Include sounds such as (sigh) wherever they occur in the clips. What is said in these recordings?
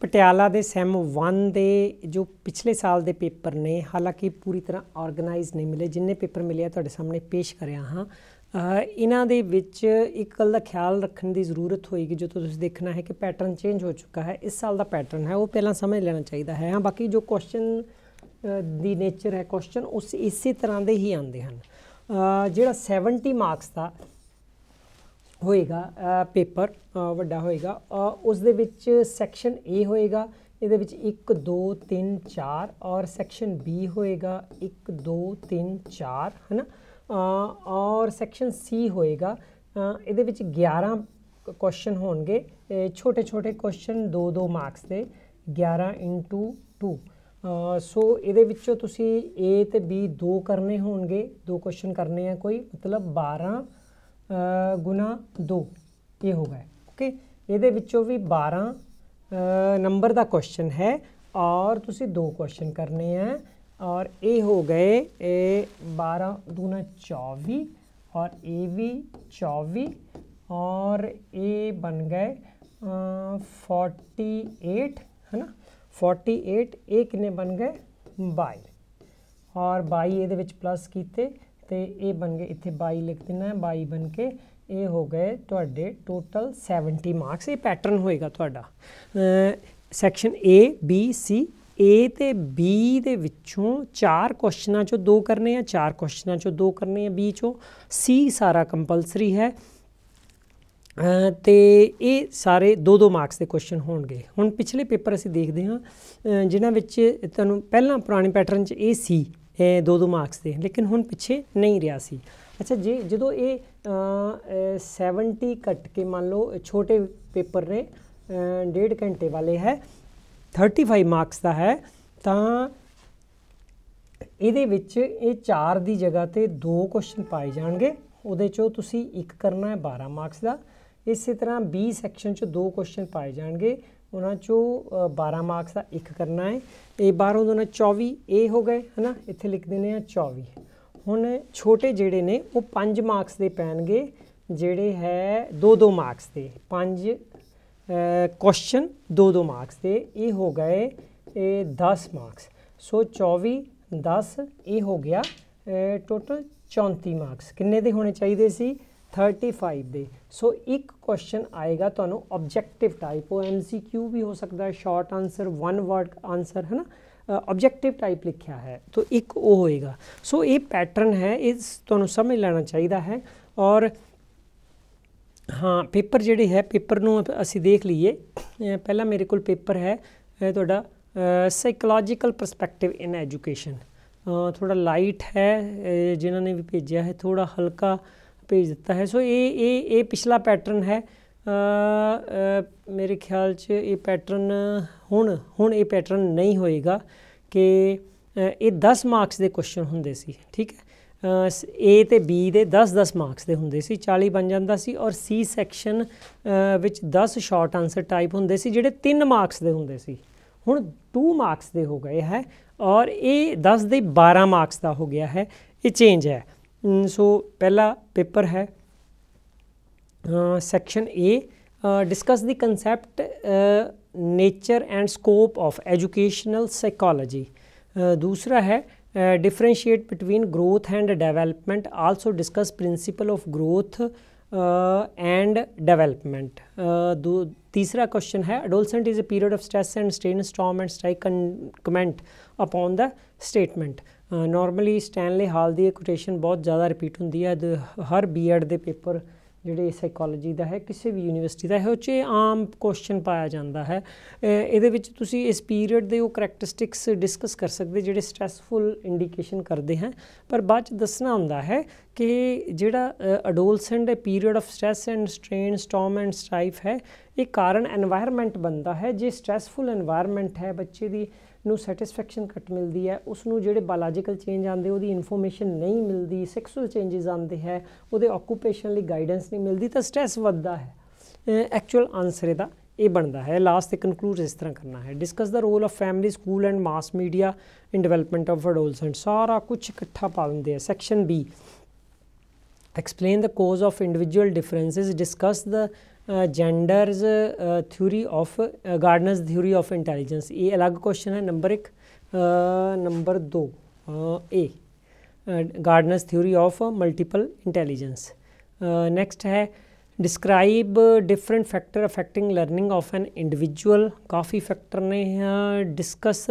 ਪਟਿਆਲਾ ਦੇ ਸੈਮ 1 ਦੇ ਜੋ ਪਿਛਲੇ ਸਾਲ ਦੇ ਪੇਪਰ ਨੇ ਹਾਲਾਂਕਿ ਪੂਰੀ ਤਰ੍ਹਾਂ ਆਰਗੇਨਾਈਜ਼ ਨਹੀਂ ਮਿਲੇ ਜਿੰਨੇ ਪੇਪਰ ਮਿਲੇ ਤੁਹਾਡੇ ਸਾਹਮਣੇ ਪੇਸ਼ ਕਰਿਆ ਹਾਂ ਇਹਨਾਂ ਦੇ ਵਿੱਚ ਇੱਕ ਗੱਲ ਦਾ ਖਿਆਲ ਰੱਖਣ ਦੀ ਜ਼ਰੂਰਤ ਹੋਏਗੀ ਜੋ ਤੁਸੀਂ ਦੇਖਣਾ ਹੈ ਕਿ ਪੈਟਰਨ ਚੇਂਜ ਹੋ ਚੁੱਕਾ ਹੈ ਇਸ ਸਾਲ ਦਾ ਪੈਟਰਨ ਹੈ ਉਹ ਪਹਿਲਾਂ ਸਮਝ ਲੈਣਾ ਚਾਹੀਦਾ ਹੈ ਹਾਂ ਬਾਕੀ ਜੋ ਕੁਐਸਚਨ ਦੀ ਨੇਚਰ ਹੈ ਕੁਐਸਚਨ ਉਸ ਇਸੇ ਤਰ੍ਹਾਂ ਦੇ ਹੀ ਆਉਂਦੇ ਹਨ ਜਿਹੜਾ 70 ਮਾਰਕਸ ਦਾ ਹੋਏਗਾ ਪੇਪਰ ਵੱਡਾ ਹੋਏਗਾ ਉਸ ਦੇ ਵਿੱਚ ਸੈਕਸ਼ਨ A ਹੋਏਗਾ ਇਹਦੇ ਵਿੱਚ 1 2 3 4 ਔਰ ਸੈਕਸ਼ਨ B ਹੋਏਗਾ 1 2 3 4 ਹੈਨਾ ਔਰ ਸੈਕਸ਼ਨ C ਹੋਏਗਾ ਇਹਦੇ ਵਿੱਚ 11 ਕੁਐਸਚਨ ਹੋਣਗੇ ਛੋਟੇ ਛੋਟੇ ਕੁਐਸਚਨ 2 2 ਮਾਰਕਸ ਦੇ 11 2 ਸੋ ਇਹਦੇ ਵਿੱਚੋਂ ਤੁਸੀਂ A ਤੇ B ਦੋ ਕਰਨੇ ਹੋਣਗੇ ਦੋ ਕੁਐਸਚਨ ਕਰਨੇ ਆ ਕੋਈ ਮਤਲਬ 12 ਗੁਣਾ 2 ਇਹ ਹੋ ਗਿਆ ਓਕੇ ਇਹਦੇ ਵਿੱਚੋਂ ਵੀ 12 ਨੰਬਰ ਦਾ ਕੁਐਸਚਨ ਹੈ ਔਰ ਤੁਸੀਂ ਦੋ ਕੁਐਸਚਨ ਕਰਨੇ ਆ ਔਰ ਇਹ ਹੋ ਗਏ ਇਹ 12 ਦੂਣਾ 24 ਔਰ ਇਹ ਵੀ 24 ਔਰ ਇਹ ਬਣ ਗਏ 48 ਹੈਨਾ 48 ਇਹ ਕਿੰਨੇ ਬਣ ਗਏ 22 ਔਰ 22 ਇਹਦੇ ਵਿੱਚ ਪਲੱਸ ਕੀਤੇ ਤੇ ਇਹ ਬਣ ਗਏ ਇੱਥੇ 22 ਲਿਖ ਦੇਣਾ ਹੈ 22 ਬਣ ਕੇ ਇਹ ਹੋ ਗਏ ਤੁਹਾਡੇ ਟੋਟਲ 70 ਮਾਰਕਸ ਇਹ ਪੈਟਰਨ ਹੋਏਗਾ ਤੁਹਾਡਾ section A B C A ਤੇ B ਦੇ ਵਿੱਚੋਂ ਚਾਰ ਕੁਐਸਚਨਾਂ ਚੋਂ ਦੋ ਕਰਨੇ ਆ ਚਾਰ ਕੁਐਸਚਨਾਂ ਚੋਂ ਦੋ ਕਰਨੇ ਆ B ਚੋਂ C ਸਾਰਾ ਕੰਪਲਸਰੀ ਹੈ ਤੇ ਇਹ ਸਾਰੇ ਦੋ ਦੋ ਮਾਰਕਸ ਦੇ ਕੁਐਸਚਨ ਹੋਣਗੇ ਹੁਣ ਪਿਛਲੇ ਪੇਪਰ ਅਸੀਂ ਦੇਖਦੇ ਹਾਂ ਜਿਨ੍ਹਾਂ ਵਿੱਚ ਤੁਹਾਨੂੰ ਪਹਿਲਾਂ ਪੁਰਾਣੇ ਪੈਟਰਨ 'ਚ ਇਹ ਸੀ ਦੋ ਦੋ ਮਾਰਕਸ ਦੇ ਲੇਕਿਨ ਹੁਣ ਪਿੱਛੇ ਨਹੀਂ ਰਿਹਾ ਸੀ ਅੱਛਾ ਜੇ ਜਦੋਂ ਇਹ 70 ਕੱਟ ਕੇ ਮੰਨ ਲਓ ਛੋਟੇ ਪੇਪਰ ਨੇ ਡੇਢ ਘੰਟੇ ਵਾਲੇ ਹੈ 35 ਮਾਰਕਸ ਦਾ ਹੈ ਤਾਂ ਇਹਦੇ ਵਿੱਚ ਇਹ 4 ਦੀ ਜਗ੍ਹਾ ਤੇ 2 ਕੁਐਸਚਨ ਪਾਏ ਜਾਣਗੇ ਉਹਦੇ ਚੋਂ ਤੁਸੀਂ ਇੱਕ ਕਰਨਾ ਹੈ 12 ਮਾਰਕਸ ਦਾ ਇਸੇ ਤਰ੍ਹਾਂ ਬੀ ਸੈਕਸ਼ਨ ਚ ਦੋ ਕੁਐਸਚਨ ਪਾਏ ਜਾਣਗੇ ਉਹਨਾਂ ਚੋਂ 12 ਮਾਰਕਸ ਦਾ ਇੱਕ ਕਰਨਾ ਹੈ ਇਹ 12 ਦੋਨਾਂ 24 ਇਹ ਹੋ ਗਏ ਹਨਾ ਇੱਥੇ ਲਿਖ ਦਿੰਨੇ ਆ 24 ਹੁਣ ਛੋਟੇ ਜਿਹੜੇ ਨੇ ਉਹ 5 ਮਾਰਕਸ ਦੇ ਪੈਣਗੇ ਜਿਹੜੇ ਹੈ 2-2 ਮਾਰਕਸ ਦੇ 5 ਕੁਐਸਚਨ 2-2 ਮਾਰਕਸ ਦੇ ਇਹ ਹੋ ਗਏ ਇਹ 10 ਮਾਰਕਸ ਸੋ 24 10 ਇਹ ਹੋ ਗਿਆ ਟੋਟਲ 34 ਮਾਰਕਸ ਕਿੰਨੇ ਦੇ ਹੋਣੇ ਚਾਹੀਦੇ ਸੀ 35 ਦੇ ਸੋ ਇੱਕ ਕੁਐਸਚਨ ਆਏਗਾ ਤੁਹਾਨੂੰ ਆਬਜੈਕਟਿਵ ਟਾਈਪ ਉਹ ਐਮਸੀਕਿਊ ਵੀ ਹੋ ਸਕਦਾ ਹੈ short answer one word answer ਹੈ ਨਾ ਆਬਜੈਕਟਿਵ ਟਾਈਪ ਲਿਖਿਆ ਹੈ ਤਾਂ ਇੱਕ ਉਹ ਹੋਏਗਾ ਸੋ ਇਹ ਪੈਟਰਨ ਹੈ ਇਸ ਤੁਹਾਨੂੰ ਸਮਝ ਲੈਣਾ ਚਾਹੀਦਾ ਹੈ ਔਰ ਹਾਂ ਪੇਪਰ ਜਿਹੜੇ ਹੈ ਪੇਪਰ ਨੂੰ ਅਸੀਂ ਦੇਖ ਲਈਏ ਪਹਿਲਾਂ ਮੇਰੇ ਕੋਲ ਪੇਪਰ ਹੈ ਤੁਹਾਡਾ ਸਾਈਕੋਲੋਜੀਕਲ ਪਰਸਪੈਕਟਿਵ ਇਨ ਐਜੂਕੇਸ਼ਨ ਥੋੜਾ ਲਾਈਟ ਹੈ ਜਿਨ੍ਹਾਂ ਨੇ ਵੀ ਭੇਜਿਆ ਹੈ ਥੋੜਾ ਹਲਕਾ ਭੇਜ ਦਿੱਤਾ ਹੈ ਸੋ ਇਹ ਇਹ ਇਹ ਪਿਛਲਾ ਪੈਟਰਨ ਹੈ ਮੇਰੇ ਖਿਆਲ 'ਚ ਇਹ ਪੈਟਰਨ ਹੁਣ ਹੁਣ ਇਹ ਪੈਟਰਨ ਨਹੀਂ ਹੋਏਗਾ ਕਿ ਇਹ 10 ਮਾਰਕਸ ਦੇ ਕੁਐਸਚਨ ਹੁੰਦੇ ਸੀ ਠੀਕ ਹੈ ਅ ਏ ਤੇ ਬੀ ਦੇ 10-10 ਮਾਰਕਸ ਦੇ ਹੁੰਦੇ ਸੀ 40 ਬਣ ਜਾਂਦਾ ਸੀ ਔਰ ਸੀ ਸੈਕਸ਼ਨ ਵਿੱਚ 10 ਸ਼ਾਰਟ ਆਨਸਰ ਟਾਈਪ ਹੁੰਦੇ ਸੀ ਜਿਹੜੇ 3 ਮਾਰਕਸ ਦੇ ਹੁੰਦੇ ਸੀ ਹੁਣ 2 ਮਾਰਕਸ ਦੇ ਹੋ ਗਏ ਹੈ ਔਰ ਇਹ 10 ਦੇ 12 ਮਾਰਕਸ ਦਾ ਹੋ ਗਿਆ ਹੈ ਇਹ ਚੇਂਜ ਹੈ ਸੋ ਪਹਿਲਾ ਪੇਪਰ ਹੈ section A discuss the concept nature and scope of educational psychology ਦੂਸਰਾ ਹੈ differentiate between growth and development also discuss principle of growth and development ਤੀਸਰਾ ਕੁਐਸਚਨ ਹੈ adolescent is a period of stress and strain storm and strike comment upon the statement normally Stanley Hall ਦੀ quotation ਬਹੁਤ ਜ਼ਿਆਦਾ repeat ਹੁੰਦੀ ਹੈ ਹਰ BEd ਦੇ paper ਜਿਹੜੇ ਸਾਈਕੋਲੋਜੀ ਦਾ ਹੈ ਕਿਸੇ ਵੀ ਯੂਨੀਵਰਸਿਟੀ ਦਾ ਹੈ ਉਹ 'ਚ ਆਮ ਕੁਐਸਚਨ ਪਾਇਆ ਜਾਂਦਾ ਹੈ ਇਹਦੇ ਵਿੱਚ ਤੁਸੀਂ ਇਸ ਪੀਰੀਅਡ ਦੇ ਉਹ ਕੈਰੈਕਟਰਿਸਟਿਕਸ ਡਿਸਕਸ ਕਰ ਸਕਦੇ ਜਿਹੜੇ ਸਟ੍ਰੈਸਫੁਲ ਇੰਡੀਕੇਸ਼ਨ ਕਰਦੇ ਹਨ ਪਰ ਬਾਅਦ 'ਚ ਦੱਸਣਾ ਹੁੰਦਾ ਹੈ ਕਿ ਜਿਹੜਾ adolescent period of stress and strain storm and strife ਹੈ ਇਹ ਕਾਰਨ এনवायरमेंट ਬਣਦਾ ਹੈ ਜੇ ਸਟ੍ਰੈਸਫੁਲ এনवायरमेंट ਹੈ ਬੱਚੇ ਦੀ ਨੂੰ ਸੈਟੀਸਫੈਕਸ਼ਨ ਘੱਟ ਮਿਲਦੀ ਹੈ ਉਸ ਨੂੰ ਜਿਹੜੇ ਬਾਇਓਲੋਜੀਕਲ ਚੇਂਜ ਆਉਂਦੇ ਉਹਦੀ ਇਨਫੋਰਮੇਸ਼ਨ ਨਹੀਂ ਮਿਲਦੀ ਸੈਕਸੂਅਲ ਚੇਂਜਸ ਆਉਂਦੇ ਹੈ ਉਹਦੇ ਆਕੂਪੇਸ਼ਨ ਲਈ ਗਾਈਡੈਂਸ ਨਹੀਂ ਮਿਲਦੀ ਤਾਂ ਸਟ्रेस ਵੱਧਦਾ ਹੈ ਐਕਚੁਅਲ ਆਨਸਰ ਇਹਦਾ ਇਹ ਬਣਦਾ ਹੈ ਲਾਸਟ ਤੇ ਕਨਕਲੂਡ ਇਸ ਤਰ੍ਹਾਂ ਕਰਨਾ ਹੈ discuss the role of family school and mass media in development of adolescent ਸਾਰਾ ਕੁਝ ਇਕੱਠਾ ਪਾ ਦਿੰਦੇ ਆ section B explain the causes of individual differences discuss the Gardner's theory of Gardner's theory of intelligence ये अलग क्वेश्चन है number एक नंबर uh, दो A Gardner's theory of multiple intelligence next है describe different factor affecting learning of an individual काफ़ी factor ने discuss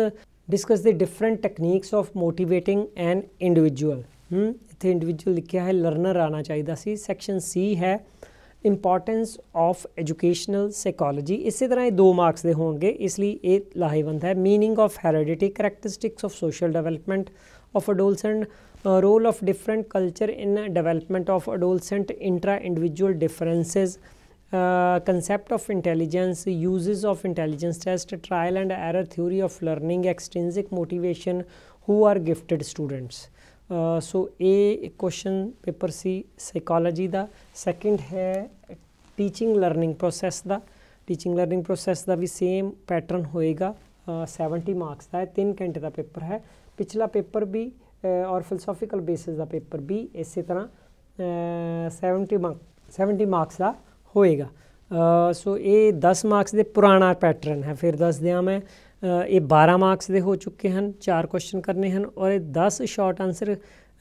discuss the different techniques of motivating an individual इतने individual लिखा है लर्नर आना चाहिए सी सैक्शन सी है इंपॉर्टेंस ऑफ एजुकेशनल सैकोलॉजी इस तरह ये दो मार्क्स के होंगे इसलिए ये लाहेवंद है meaning of heredity characteristics of social development of adolescent role of different culture in development of adolescent intra individual differences concept of intelligence uses of intelligence test trial and error theory of learning extrinsic motivation who are gifted students so ਇਹ question paper ਸੀ psychology ਦਾ second ਹੈ teaching learning process ਦਾ teaching learning process ਦਾ ਵੀ same pattern ਹੋਏਗਾ 70 marks ਦਾ ਹੈ 3 ਘੰਟੇ ਦਾ ਪੇਪਰ ਹੈ ਪਿਛਲਾ ਪੇਪਰ ਵੀ ਔਰ ਫਿਲਸੋਫੀਕਲ ਬੇਸਿਸ ਦਾ ਪੇਪਰ ਵੀ ਇਸੇ ਤਰ੍ਹਾਂ 70 ਮਾਰਕ 70 ਮਾਰਕਸ ਦਾ ਹੋਏਗਾ ਸੋ ਇਹ 10 ਮਾਰਕਸ ਦੇ ਪੁਰਾਣਾ ਪੈਟਰਨ ਹੈ ਫਿਰ ਦੱਸ ਦਿਆਂ ਮੈਂ ये बारह मार्क्स के हो चुके हैं चार क्वेश्चन करने हैं और ये दस शॉर्ट आंसर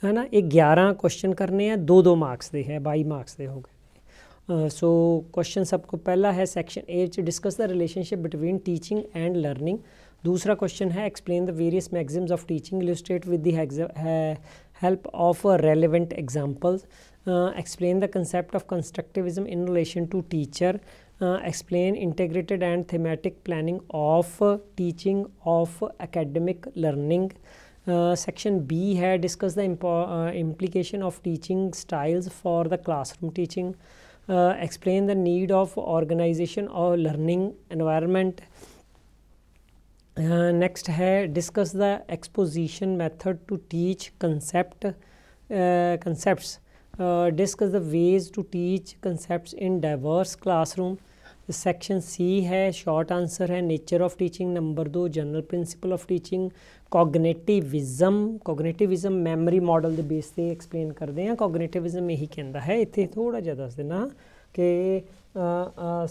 है ना ये ग्यारह क्वेश्चन करने हैं दो दो मार्क्स के है बई मार्क्स के हो गए सो क्वेश्चन सबको पहला है section A discuss the relationship between teaching and learning दूसरा क्वेश्चन है explain the various maxims of teaching illustrate with help of relevant examples explain the concept of constructivism in relation to teacher Uh, explain integrated and thematic planning of uh, teaching of academic learning uh, section b had discussed the uh, implication of teaching styles for the classroom teaching uh, explain the need of organization or learning environment next है discuss the exposition method to teach concept concepts discuss the ways to teach concepts in diverse classroom section C है short answer है nature of teaching number दो general principle of teaching cognitivism cognitivism memory model के base से explain करते हैं कोगनेटिविजम यही कहता है इतने थोड़ा जहा दस देना कि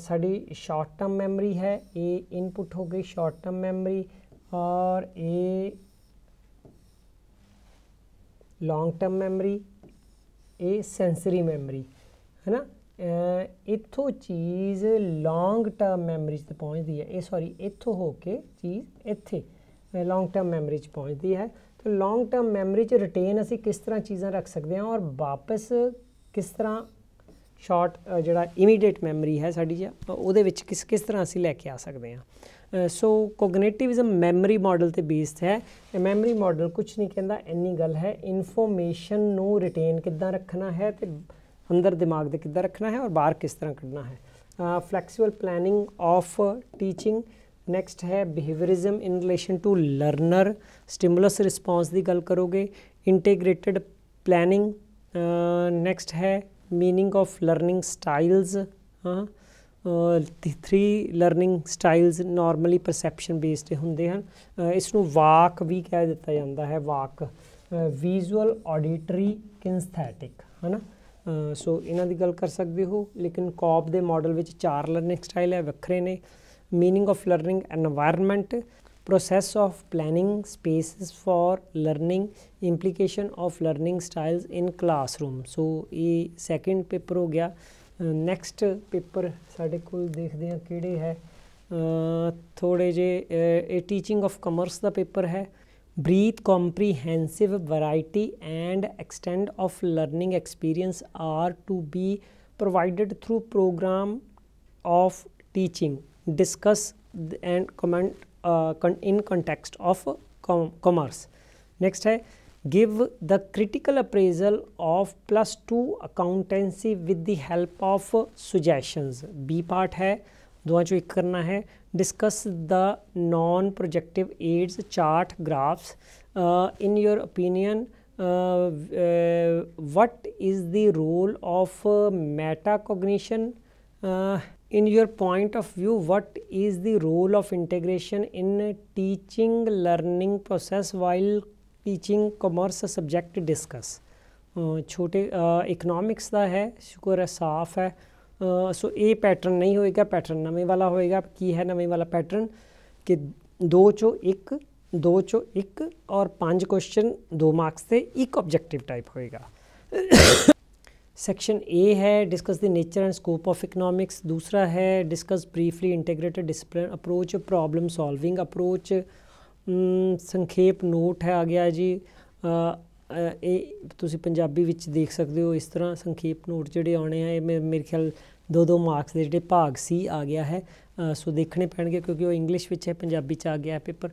साड़ी शॉर्ट टर्म मैमरी है ये इनपुट हो गई शॉर्ट टर्म मैमरी और a long term memory a sensory memory है ना ਇੱਥੋਂ ਚੀਜ਼ ਲੌਂਗ ਟਰਮ ਮੈਮਰੀ 'ਚ ਪਹੁੰਚਦੀ ਹੈ ਇਹ ਸੌਰੀ ਇੱਥੋਂ ਹੋ ਕੇ ਚੀਜ਼ ਇੱਥੇ ਲੌਂਗ ਟਰਮ ਮੈਮਰੀ 'ਚ ਪਹੁੰਚਦੀ ਹੈ ਤਾਂ ਲੌਂਗ ਟਰਮ ਮੈਮਰੀ 'ਚ ਰਿਟੇਨ ਅਸੀਂ ਕਿਸ ਤਰ੍ਹਾਂ ਚੀਜ਼ਾਂ ਰੱਖ ਸਕਦੇ ਹਾਂ ਔਰ ਵਾਪਸ ਕਿਸ ਤਰ੍ਹਾਂ ਸ਼ਾਰਟ ਜਿਹੜਾ ਇਮੀਡੀਏਟ ਮੈਮਰੀ ਹੈ ਸਾਡੀ ਉਹਦੇ ਵਿੱਚ ਕਿਸ ਕਿਸ ਤਰ੍ਹਾਂ ਅਸੀਂ ਲੈ ਕੇ ਆ ਸਕਦੇ ਹਾਂ ਸੋ ਕੋਗਨੀਟਿਵਿਜ਼ਮ ਮੈਮਰੀ ਮਾਡਲ ਤੇ ਬੇਸਡ ਹੈ ਇਹ ਮੈਮਰੀ ਮਾਡਲ ਕੁਝ ਨਹੀਂ ਕਹਿੰਦਾ ਇੰਨੀ ਗੱਲ ਹੈ ਇਨਫੋਰਮੇਸ਼ਨ ਨੂੰ ਰਿਟੇਨ ਕਿੱਦਾਂ ਰੱਖਣਾ ਹੈ ਤੇ ਅੰਦਰ ਦਿਮਾਗ ਦੇ ਕਿੱਦਾਂ ਰੱਖਣਾ ਹੈ ਔਰ ਬਾਹਰ ਕਿਸ ਤਰ੍ਹਾਂ ਕੱਢਣਾ ਹੈ flexible planning of teaching next ਹੈ behaviourism in relation to learner stimulus response ਦੀ ਗੱਲ ਕਰੋਗੇ ਇੰਟੀਗ੍ਰੇਟਿਡ ਪਲੈਨਿੰਗ ਨੈਕਸਟ ਹੈ ਮੀਨਿੰਗ ਆਫ ਲਰਨਿੰਗ ਸਟਾਈਲਸ ਹਾਂ three learning styles normally perception based ਹੁੰਦੇ ਹਨ ਇਸ ਨੂੰ ਵਾਕ ਵੀ ਕਹਿ ਦਿੱਤਾ ਜਾਂਦਾ ਹੈ ਵਾਕ ਵਿਜ਼ੂਅਲ ਆਡੀਟਰੀ ਕਿਨਸਥੈਟਿਕ ਹੈਨਾ ਸੋ ਇਹਨਾਂ ਦੀ ਗੱਲ ਕਰ ਸਕਦੇ ਹੋ ਲੇਕਿਨ ਕੌਪ ਦੇ ਮਾਡਲ ਵਿੱਚ ਚਾਰ ਲਰਨਿੰਗ ਸਟਾਈਲ ਹੈ ਵੱਖਰੇ ਨੇ meaning of learning environment process of planning spaces for learning implication of learning styles in classroom so ਇਹ ਸੈਕੰਡ ਪੇਪਰ ਹੋ ਗਿਆ ਨੈਕਸਟ ਪੇਪਰ ਸਾਡੇ ਕੋਲ ਦੇਖਦੇ ਹਾਂ ਕਿਹੜੇ ਹੈ ਥੋੜੇ ਜੇ ਇਹ ਟੀਚਿੰਗ ਆਫ ਕਮਰਸ ਦਾ ਪੇਪਰ ਹੈ Breathe comprehensive variety and extent of learning experience are to be provided through program of teaching discuss and comment uh, con in context of com commerce next hai give the critical appraisal of plus 2 accountancy with the help of suggestions b part hai दोवें चो एक करना है discuss the non projective aids chart graphs in your opinion what is the role of metacognition in your point of view what is the role of integration in teaching learning process while teaching commerce subject discuss छोटे economics uh, का है शुक्र है साफ है सो ए pattern नहीं होएगा pattern नवे वाला होएगा की है नवे वाला पैटर्न कि दो चो एक दो चो एक और पांच क्वेश्चन दो मार्क्स से एक ऑब्जेक्टिव टाइप होएगा सेक्शन (coughs) ए है discuss the nature and scope of economics दूसरा है discuss briefly integrated discipline approach problem solving approach संक्षेप नोट है आ गया जी ਇਹ ਤੁਸੀਂ ਪੰਜਾਬੀ ਵਿੱਚ ਦੇਖ ਸਕਦੇ ਹੋ ਇਸ ਤਰ੍ਹਾਂ ਸੰਖੇਪ ਨੋਟ ਜਿਹੜੇ ਆਉਣੇ ਆ ਇਹ ਮੇਰੇ ਖਿਆਲ ਦੋ ਦੋ ਮਾਰਕਸ ਦੇ ਜਿਹੜੇ ਭਾਗ ਸੀ ਆ ਗਿਆ ਹੈ ਸੋ ਦੇਖਣੇ ਪੈਣਗੇ ਕਿਉਂਕਿ ਉਹ ਇੰਗਲਿਸ਼ ਵਿੱਚ ਹੈ ਪੰਜਾਬੀ ਚ ਆ ਗਿਆ ਹੈ ਪੇਪਰ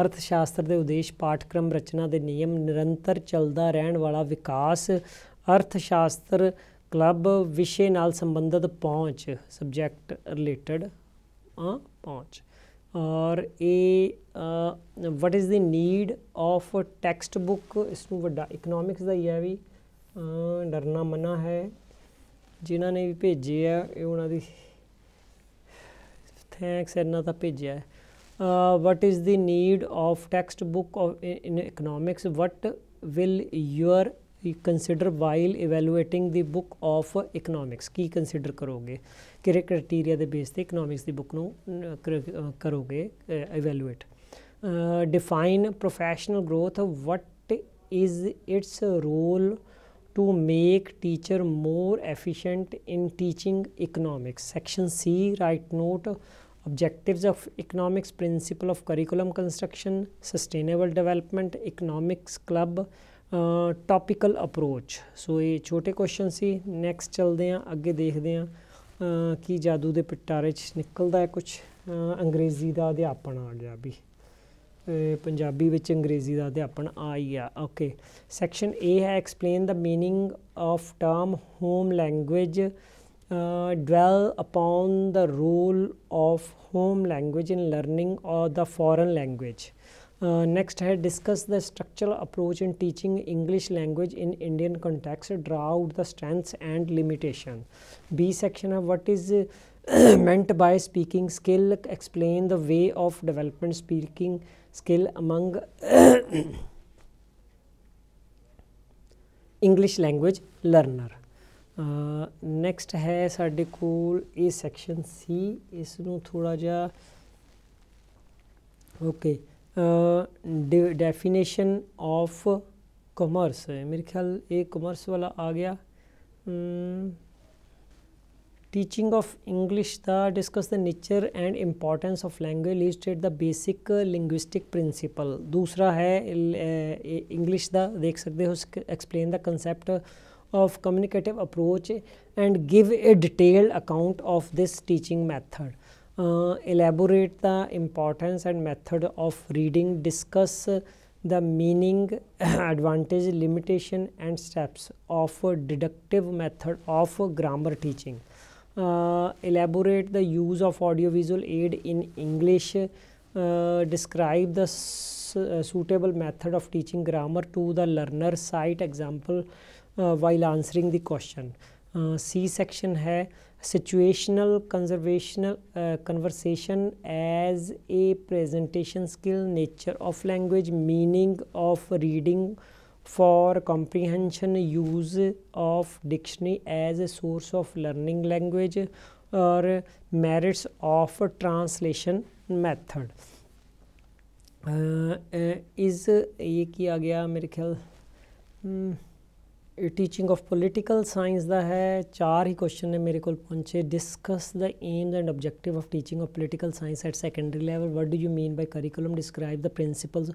ਅਰਥ ਸ਼ਾਸਤਰ ਦੇ ਉਦੇਸ਼ ਪਾਠਕ੍ਰਮ ਰਚਨਾ ਦੇ ਨਿਯਮ ਨਿਰੰਤਰ ਚੱਲਦਾ ਰਹਿਣ ਵਾਲਾ ਵਿਕਾਸ ਅਰਥ ਸ਼ਾਸਤਰ ਕਲੱਬ ਵਿਸ਼ੇ ਨਾਲ ਸੰਬੰਧਿਤ ਪਹੁੰਚ ਸਬਜੈਕਟ ਰਿਲੇਟਡ ਆ ਪਹੁੰਚ ਔਰ ਇਹ what is the need of text book ਇਸ ਨੂੰ ਵੱਡਾ ਇਕਨੋਮਿਕਸ ਦਾ ਹੀ ਹੈ ਵੀ ਡਰਨਾ ਮਨਾ ਹੈ ਜਿਨ੍ਹਾਂ ਨੇ ਵੀ ਭੇਜੇ ਆ ਇਹ ਉਹਨਾਂ ਦੀ ਥੈਂਕਸ ਇਹਨਾਂ ਦਾ ਭੇਜਿਆ ਹੈ what is the need of text book of in economics what will we consider while evaluating the book of economics ਕੀ ਕੰਸੀਡਰ ਕਰੋਗੇ ਕਿਹੜੇ ਕ੍ਰਾਈਟੇਰੀਆ ਦੇ ਬੇਸ ਤੇ ਇਕਨੋਮਿਕਸ ਦੀ ਬੁੱਕ ਨੂੰ ਕਰੋਗੇ evaluate define professional growth what is its role to make teacher more efficient in teaching economics section c write note objectives of economics principle of curriculum construction sustainable development economics club topical approach so ਇਹ ਛੋਟੇ question ਸੀ next ਚਲਦੇ ਆ ਅੱਗੇ ਦੇਖਦੇ ਆ ਕੀ ਜਾਦੂ ਦੇ ਪਟਾਰੇ 'ਚ ਨਿਕਲਦਾ ਹੈ ਕੁਝ ਅੰਗਰੇਜ਼ੀ ਦਾ ਅਧਿਆਪਨ ਆ ਗਿਆ ਵੀ ਪੰਜਾਬੀ ਵਿੱਚ ਅੰਗਰੇਜ਼ੀ ਦਾ ਅਧਿਆਪਨ ਆ ਹੀ ਆ ਓਕੇ ਸੈਕਸ਼ਨ A ਹੈ explain the meaning of term home language development the role of home language in learning or the foreign language Uh, next I discuss the structural approach in teaching English language in Indian context draw out the strengths and limitation B section of what is uh, (clears throat) meant by speaking skill explain the way of development speaking skill among (clears throat) English language learner uh, next है ਸਾਡੇ ਕੋਲ section C ਇਸ ਨੂੰ ਥੋੜਾ okay. Definition of commerce है मेरे ख्याल एक कॉमर्स वाला आ गया teaching of English the discuss the nature and importance of language listed the basic linguistic principle दूसरा है इंग्लिश द देख सकते हो explain the concept of communicative approach and give a detailed account of this teaching method uh, elaborate the importance and method of reading, discuss the meaning, (clears throat) advantage, limitation, and steps of a deductive method of grammar teaching. Uh, elaborate the use of audiovisual aid in English. Uh, describe the uh, suitable method of teaching grammar to the learner. Cite example while answering the question. C section है situational conservational uh, conversation as a presentation skill nature of language meaning of reading for comprehension use of dictionary as a source of learning language or merits of translation method uh, uh, is ये किया गया मेरे ख्याल teaching of political science ਦਾ ਹੈ ਚਾਰ ਹੀ question ਨੇ ਮੇਰੇ ਕੋਲ ਪਹੁੰਚੇ discuss the aims and objective of teaching of political science at secondary level what do you mean by curriculum describe the principles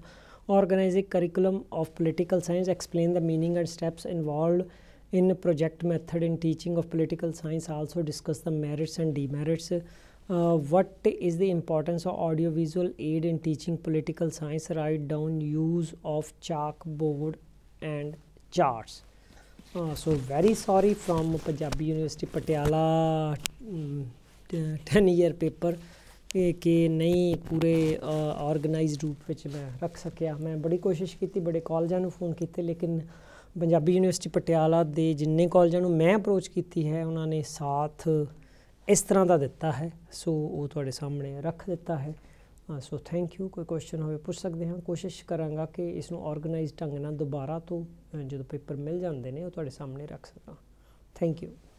organize curriculum of political science explain the meaning and steps involved in project method in teaching of political science also discuss the merits and demerits uh, what is the importance of visual aid in teaching political science write down use of chalkboard and charts so very sorry from Punjabi university Patiala 10 paper paper ਕਿ ਨਹੀਂ ਪੂਰੇ organised ਰੂਪ ਵਿੱਚ ਮੈਂ ਰੱਖ ਸਕਿਆ ਮੈਂ ਬੜੀ ਕੋਸ਼ਿਸ਼ ਕੀਤੀ ਬੜੇ ਕਾਲਜਾਂ ਨੂੰ ਫੋਨ ਕੀਤੇ ਲੇਕਿਨ ਪੰਜਾਬੀ ਯੂਨੀਵਰਸਿਟੀ ਪਟਿਆਲਾ ਦੇ ਜਿੰਨੇ ਕਾਲਜਾਂ ਨੂੰ ਮੈਂ ਅਪਰੋਚ ਕੀਤੀ ਹੈ ਉਹਨਾਂ ਨੇ ਸਾਥ ਇਸ ਤਰ੍ਹਾਂ ਦਾ ਦਿੱਤਾ ਹੈ ਸੋ ਉਹ ਤੁਹਾਡੇ ਸਾਹਮਣੇ ਰੱਖ ਦਿੱਤਾ ਹੈ ਸੋ ਥੈਂਕ ਯੂ ਕੋਈ ਕੁਐਸਚਨ ਹੋਵੇ ਪੁੱਛ ਸਕਦੇ ਹਾਂ ਕੋਸ਼ਿਸ਼ ਕਰਾਂਗਾ ਕਿ ਇਸ ਨੂੰ ਆਰਗੇਨਾਈਜ਼ ਢੰਗ ਨਾਲ ਦੁਬਾਰਾ ਤੋਂ ਜਦੋਂ ਪੇਪਰ ਮਿਲ ਜਾਂਦੇ ਨੇ ਉਹ ਤੁਹਾਡੇ ਸਾਹਮਣੇ ਰੱਖ ਸਕਾਂ ਥੈਂਕ ਯੂ